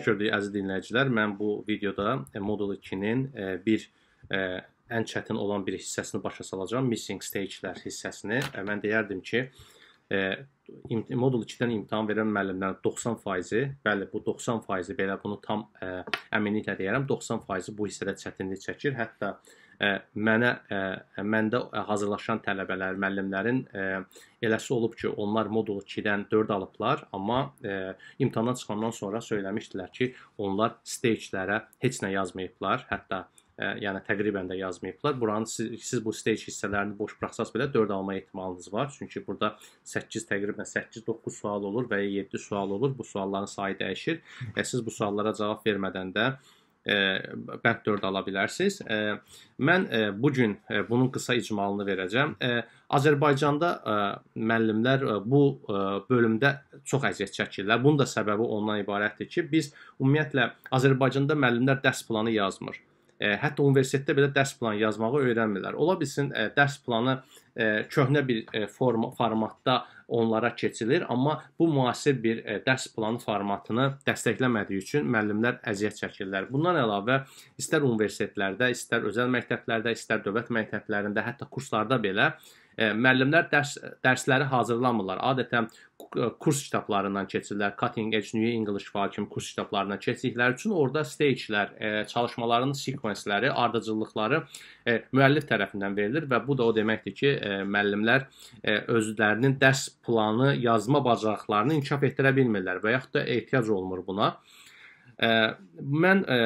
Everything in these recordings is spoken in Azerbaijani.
Xoş gördük əziz dinləyicilər. Mən bu videoda e, Model 2-nin e, bir e, ən çətin olan bir hissəsini başa salacağam. Missing stage-lər hissəsini. Mən deyərdim ki, Model 2-dən imtahan verən müəllimlərin 90%-i, bəli, bu 90%-i belə bunu tam əminliklə deyərəm, 90%-i bu hissədə çətinlik çəkir. Hətta mənə məndə hazırlaşan tələbələr, müəllimlərin eləsi olub ki, onlar modul 2-dən 4 alıblar, amma imtahandan çıxandan sonra söyləmişdilər ki, onlar stage-lərə heç nə yazmayıblar, hətta ə, yəni təqribən də yazmayıblar. Buranın siz, siz bu stage hissələrini boş buraxsaz belə 4 alma ehtimalınız var. Çünki burada 8 təqribən 8-9 sual olur və ya 7 sual olur. Bu sualların sayı dəyişir. Və siz bu suallara cavab vermədən də ə, E, bənd 4 ala bilərsiniz. E, mən e, bu gün bunun qısa icmalını verəcəm. Azərbaycanda müəllimlər bu bölümdə çox əziyyət çəkirlər. Bunun da səbəbi ondan ibarətdir ki, biz ümumiyyətlə Azərbaycanda müəllimlər dərs planı yazmır. E, hətta universitetdə belə dərs planı yazmağı öyrənmirlər. Ola bilsin e, dərs planı e, köhnə bir forma formatda onlara keçilir, amma bu müasir bir dərs planı formatını dəstəkləmədiyi üçün müəllimlər əziyyət çəkirlər. Bundan əlavə istər universitetlərdə, istər özəl məktəblərdə, istər dövlət məktəblərində, hətta kurslarda belə E, müəllimlər dərs dərsləri hazırlamırlar. Adətən e, kurs kitablarından keçirlər. Cutting Edge New English falan kimi kurs kitablarından keçdikləri üçün orada stage-lər, e, çalışmaların sekvensləri, ardıcıllıqları müəllif tərəfindən verilir və bu da o deməkdir ki, müəllimlər özlərinin dərs planı yazma bacarıqlarını inkişaf etdirə bilmirlər və yaxud da ehtiyac olmur buna. Mən e,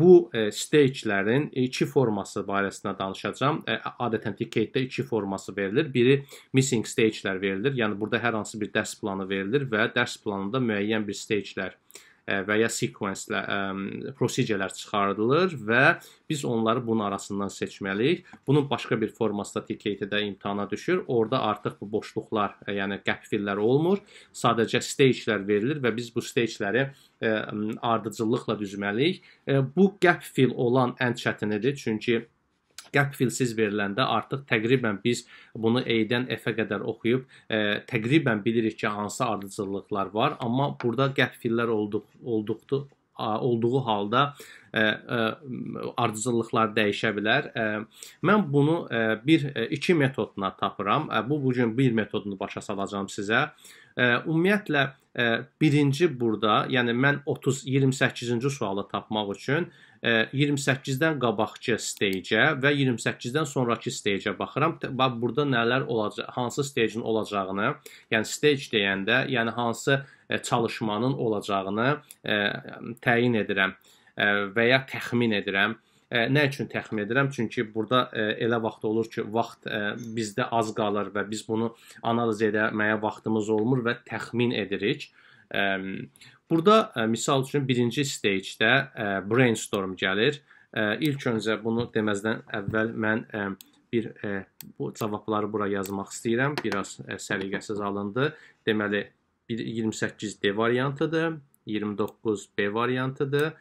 bu e, stagelərin iki forması barəsində danışacağam. E, adətən Decade-də iki forması verilir. Biri missing stagelər verilir. Yəni burada hər hansı bir dərs planı verilir və dərs planında müəyyən bir stagelər verilir E, və ya sequenslər, e, prosedurlar çıxarılır və biz onları bunun arasından seçməliyik. Bunun başqa bir formasında TKT-də imtahana düşür. Orda artıq bu boşluqlar, e, yəni gap fillər olmur. Sadəcə stage-lər verilir və biz bu stage-ləri ardıcıllıqla düzməliyik. Bu gap fill olan ən çətinidir, çünki qəlb filsiz veriləndə artıq təqribən biz bunu E-dən F-ə qədər oxuyub ə, e, təqribən bilirik ki, hansı ardıcıllıqlar var, amma burada qəlb fillər olduq olduqdu olduğu halda ə, e, ə, e, ardıcıllıqlar dəyişə bilər. Ə, mən bunu ə, bir ə, iki metodla tapıram. Ə, bu bu gün bir metodunu başa salacağam sizə. Ümumiyyətlə e, birinci burada, yəni mən 30 28-ci sualı tapmaq üçün 28-dən e, qabaqki stage-ə və 28-dən sonrakı stage-ə baxıram. Bax burada nələr olacaq, hansı stage-in olacağını, yəni stage deyəndə, yəni hansı e, çalışmanın olacağını təyin edirəm və ya təxmin edirəm. Nə üçün təxmin edirəm? Çünki burada elə vaxt olur ki, vaxt bizdə az qalır və biz bunu analiz etməyə vaxtımız olmur və təxmin edirik. Burada misal üçün birinci stage-də brainstorm gəlir. İlk öncə bunu deməzdən əvvəl mən bir bu cavabları bura yazmaq istəyirəm. Biraz səliqəsiz alındı. Deməli 28 D variantıdır, 29 B variantıdır.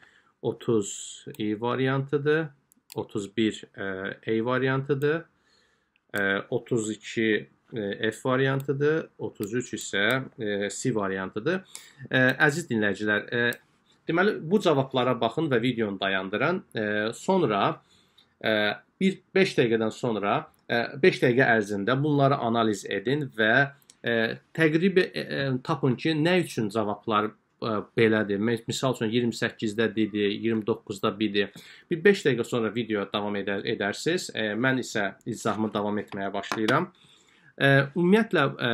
30 E variantıdır. 31 E, e variantıdır. 32 e, e, F variantıdır, 33 isə C variantıdır. Əziz dinləyicilər, deməli bu cavablara baxın və videonu dayandıran, sonra bir 5 dəqiqədən sonra 5 dəqiqə ərzində bunları analiz edin və təqribi tapın ki, nə üçün cavablar belədir. Məsəl üçün 28-də dedi, 29-da biri. Bir 5 dəqiqə sonra video davam edər, edərsiniz. E, mən isə izahımı davam etməyə başlayıram. E, ümumiyyətlə e,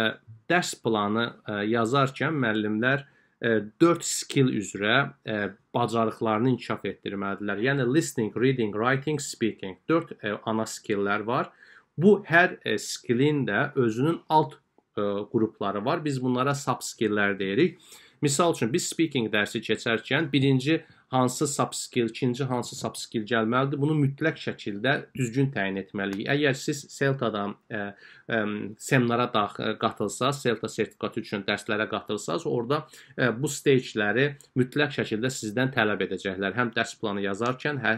dərs planı e, yazarkən müəllimlər e, 4 skill üzrə e, bacarıqlarını inkişaf etdirməlidirlər. Yəni listening, reading, writing, speaking. 4 e, ana skilllər var. Bu hər e, skillin də özünün alt e, qrupları var. Biz bunlara sub skilllər deyirik. Misal üçün biz speaking dərsi keçərkən birinci hansı subskill, ikinci hansı subskill gəlməlidir, bunu mütləq şəkildə düzgün təyin etməliyik. Əgər siz Celta-dan ə, e, ə, e, seminara daxil e, qatılsaz, Celta sertifikatı üçün dərslərə qatılsaz, orada ə, bu stageləri mütləq şəkildə sizdən tələb edəcəklər. Həm dərs planı yazarkən, hə,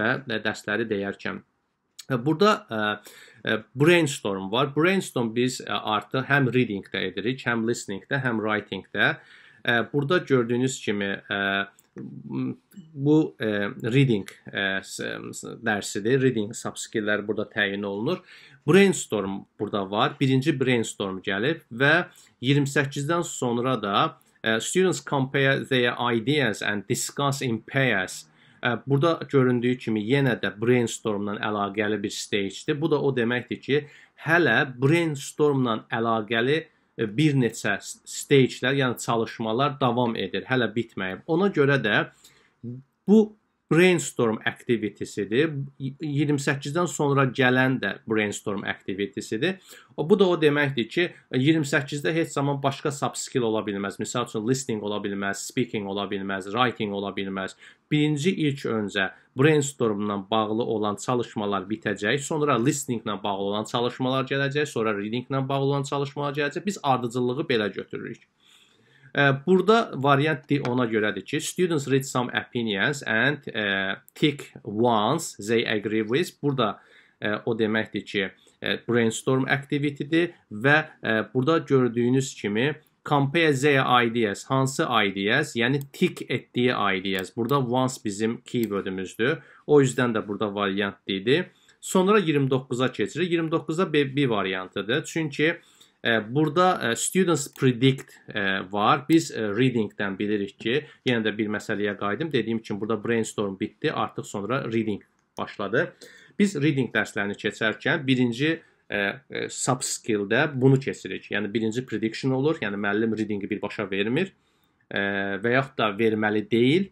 hə və dərsləri deyərkən. Burada brainstorm var. Brainstorm biz artı həm readingdə edirik, həm listeningdə, həm writingdə. Burada gördüyünüz kimi e, bu e, reading e, dərsidir. Reading subskillləri burada təyin olunur. Brainstorm burada var. Birinci brainstorm gəlib və 28-dən sonra da e, students compare their ideas and discuss in pairs. E, burada göründüyü kimi yenə də brainstormla əlaqəli bir stage-dir. Bu da o deməkdir ki, hələ brainstormla əlaqəli e, E, bir neçə stagelər, yəni çalışmalar davam edir, hələ bitməyib. Ona görə də bu brainstorm aktivitisidir. 28-dən sonra gələn də brainstorm aktivitisidir. O bu da o deməkdir ki, 28-də heç zaman başqa subskill ola bilməz. Məsəl üçün listening ola bilməz, speaking ola bilməz, writing ola bilməz. Birinci ilk öncə brainstormla bağlı olan çalışmalar bitəcək, sonra listeninglə bağlı olan çalışmalar gələcək, sonra readinglə bağlı olan çalışmalar gələcək. Biz ardıcıllığı belə götürürük. Burada variant D ona görədir ki, students read some opinions and e, tick ones they agree with. Burada e, o deməkdir ki, e, brainstorm activity-dir və burada gördüyünüz kimi compare their ideas, hansı ideas, yəni tick etdiyi ideas. Burada once bizim keywordümüzdür. O yüzdən də burada variant idi. Sonra 29-a keçirik. 29-da B variantıdır. Çünki Burada e, students predict e, var. Biz e, readingdən bilirik ki, yenə də bir məsələyə qayıdım. Dediyim üçün burada brainstorm bitdi, artıq sonra reading başladı. Biz reading dərslərini keçərkən birinci subskilldə bunu keçirik. Yəni birinci prediction olur, yəni müəllim readingi birbaşa vermir və yaxud da verməli deyil.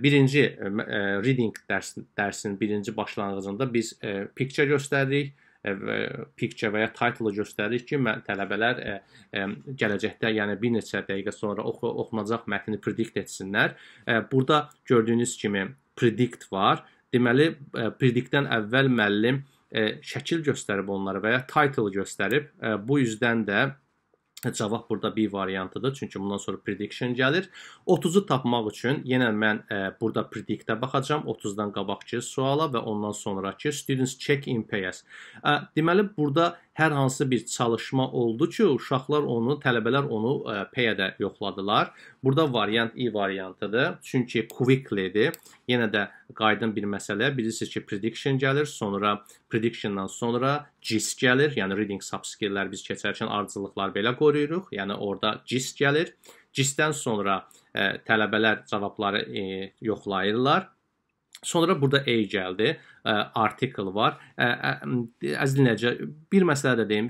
Birinci reading dərsinin birinci başlanğıcında biz picture göstəririk E, e, picture və ya title-ı göstərir ki, tələbələr ə, e, ə, gələcəkdə, yəni bir neçə dəqiqə sonra oxu, oxunacaq mətni predikt etsinlər. Ə, burada gördüyünüz kimi predict var. Deməli, ə, predictdən əvvəl müəllim ə, şəkil göstərib onlara və ya title göstərib. Ə, bu üzdən də Cavab burada B variantıdır, çünki bundan sonra prediction gəlir. 30-u tapmaq üçün yenə mən ə, e, burada predictə baxacağam, 30-dan qabaqki suala və ondan sonrakı students check in payas. Ə, e, deməli burada hər hansı bir çalışma oldu ki, uşaqlar onu, tələbələr onu ə, e, peyədə yoxladılar. Burada variant i e variantıdır. Çünki quickly-dir. Yenə də qaydın bir məsələ. Bilirsiniz ki, prediction gəlir, sonra predictiondan sonra gist gəlir. Yəni reading subskilllər biz keçərkən ardıcıllıqlar belə qoruyuruq. Yəni orada gist gəlir. Gistdən sonra ə, e, tələbələr cavabları ə, yoxlayırlar Sonra burada A gəldi, article var. Əziz dinləyicilər, bir məsələ də deyim.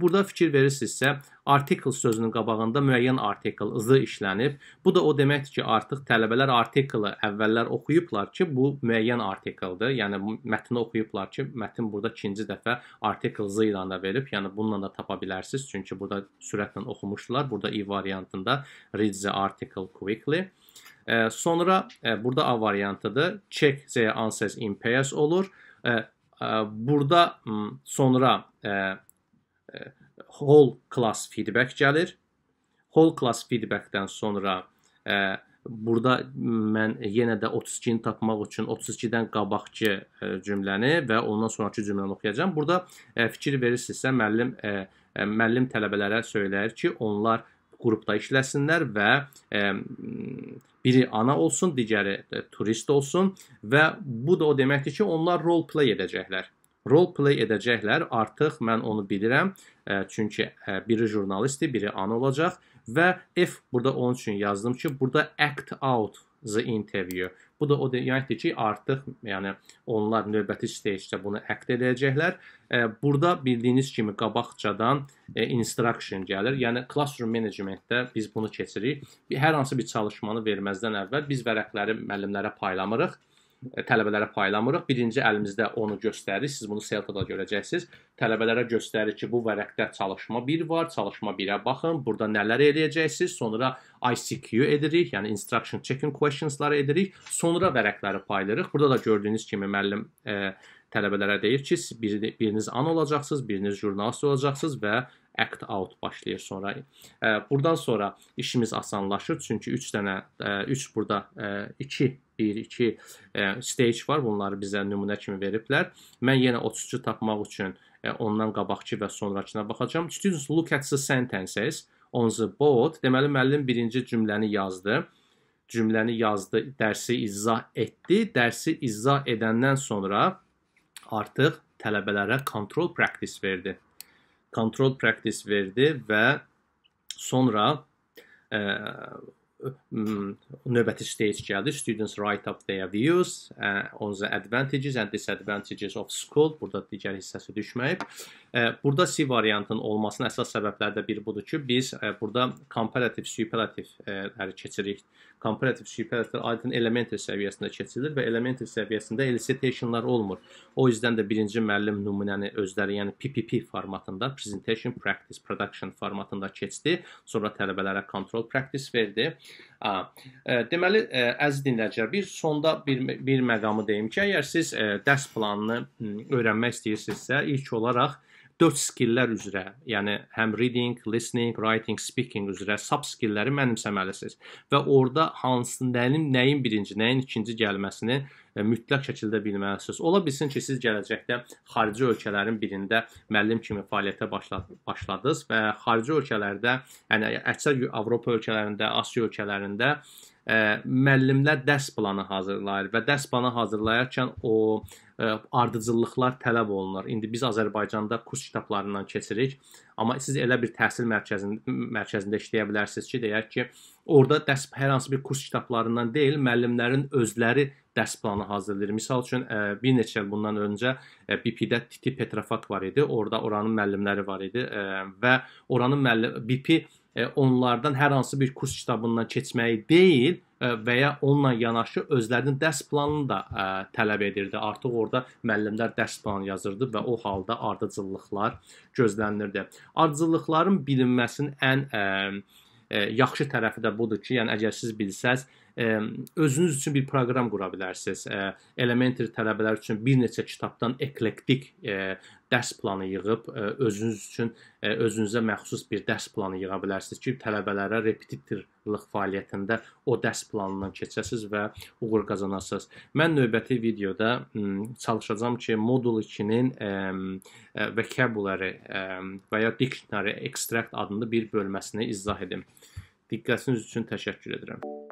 Burada fikir verirsinizsə, article sözünün qabağında müəyyən article z işlənib. Bu da o deməkdir ki, artıq tələbələr article əvvəllər oxuyublar ki, bu müəyyən article-dır. Yəni mətni oxuyublar ki, mətn burada ikinci dəfə article z ilə də verib, yəni bununla da tapa bilərsiniz, çünki burada sürətlə oxumuşdular. Burada i variantında reads the article quickly. E, sonra e, burada A variantıdır. Check Z answers in pairs olur. E, e, burada m, hmm, sonra e, e, whole class feedback gəlir. Whole class feedbackdən sonra e, burada mən yenə də 32-ni tapmaq üçün 32-dən qabaqki e, cümləni və ondan sonrakı cümləni oxuyacağam. Burada e, fikir verirsinizsə müəllim e, müəllim tələbələrə söyləyir ki, onlar qrupda işləsinlər və ə, biri ana olsun, digəri turist olsun və bu da o deməkdir ki, onlar role play edəcəklər role play edəcəklər. Artıq mən onu bilirəm. E, çünki e, biri jurnalistdir, biri ana olacaq və F burada onun üçün yazdım ki, burada act out the interview. Bu da o deməkdir ki, artıq yəni onlar növbəti stage-də bunu əqd edəcəklər. E, burada bildiyiniz kimi qabaqcadan e, instruction gəlir. Yəni classroom management-də biz bunu keçirik. Hər hansı bir çalışmanı verməzdən əvvəl biz vərəqləri müəllimlərə paylamırıq. E, tələbələrə paylamırıq. Birinci əlimizdə onu göstərir. Siz bunu Selta-da görəcəksiniz. Tələbələrə göstərir ki, bu vərəqdə çalışma 1 var, çalışma 1-ə baxın. Burada nələr edəcəksiniz? Sonra ICQ edirik, yəni instruction checking questions-ları edirik. Sonra vərəqləri paylayırıq. Burada da gördüyünüz kimi müəllim e, tələbələrə deyir ki, bir, biriniz an olacaqsınız, biriniz jurnalist olacaqsınız və act out başlayır sonra. E, Burdan sonra işimiz asanlaşır çünki 3 dənə 3 e, burada 2 1-2 e, stage var. Bunları bizə nümunə kimi veriblər. Mən yenə 30-cu tapmaq üçün e, ondan qabaqki və sonrakına baxacağam. Students look at the sentences on the board. Deməli müəllim birinci cümləni yazdı. Cümləni yazdı, dərsi izah etdi. Dərsi izah edəndən sonra artıq tələbələrə control practice verdi. Control practice verdi və sonra ə, e, növbəti stage gəldi. Students write up their views uh, on the advantages and disadvantages of school. Burada digər hissəsi düşməyib. Uh, burada C variantının olmasının əsas səbəbləri də bir budur ki, biz uh, burada comparative, superlativeləri keçirik komparativ şifrələr adətən elementor səviyyəsində keçilir və elementor səviyyəsində elicitation-lar olmur. O yüzdən də birinci müəllim nümunəni özləri, yəni PPP formatında, presentation practice production formatında keçdi, sonra tələbələrə control practice verdi. E, deməli, e, əziz dinləyicilər, bir sonda bir bir məqamı deyim ki, əgər siz e, dərs planını öyrənmək istəyirsinizsə, ilk olaraq dörd skillər üzrə, yəni həm reading, listening, writing, speaking üzrə sub skilləri mənimsəməlisiniz və orada hansının nəyin birinci, nəyin ikinci gəlməsini e, mütləq şəkildə bilməlisiniz. Ola bilsin ki, siz gələcəkdə xarici ölkələrin birində müəllim kimi fəaliyyətə başladınız və xarici ölkələrdə, yəni əksər Avropa ölkələrində, Asiya ölkələrində ə, e, müəllimlər dərs planı hazırlayır və dərs planı hazırlayarkən o ə, ardıcıllıqlar tələb olunur. İndi biz Azərbaycanda kurs kitablarından keçirik, amma siz elə bir təhsil mərkəzində mərkəzində işləyə bilərsiniz ki, deyək ki, orada dərs hər hansı bir kurs kitablarından deyil, müəllimlərin özləri dərs planı hazırlayır. Məsəl üçün bir neçə il bundan öncə BP-də Titi Petrafat var idi. Orda oranın müəllimləri var idi və oranın müəllim BP E, onlardan hər hansı bir kurs kitabından keçməyi deyil e, və ya onunla yanaşı özlərinin dərs planını da ə, e, tələb edirdi. Artıq orada müəllimlər dərs planı yazırdı və o halda ardıcıllıqlar gözlənilirdi. Ardıcıllıqların bilinməsinin ən ə, ə, yaxşı tərəfi də budur ki, yəni əgər siz bilsəz, ə, özünüz üçün bir proqram qura bilərsiniz. Elementary tələbələr üçün bir neçə kitabdan eklektik dərs planı yığıb özünüz üçün özünüzə məxsus bir dərs planı yığa bilərsiniz ki, tələbələrə repetitorluq fəaliyyətində o dərs planından keçəsiz və uğur qazanasınız. Mən növbəti videoda çalışacağam ki, modul 2-nin vocabulary və ya dictionary extract adında bir bölməsini izah edim. Diqqətiniz üçün təşəkkür edirəm.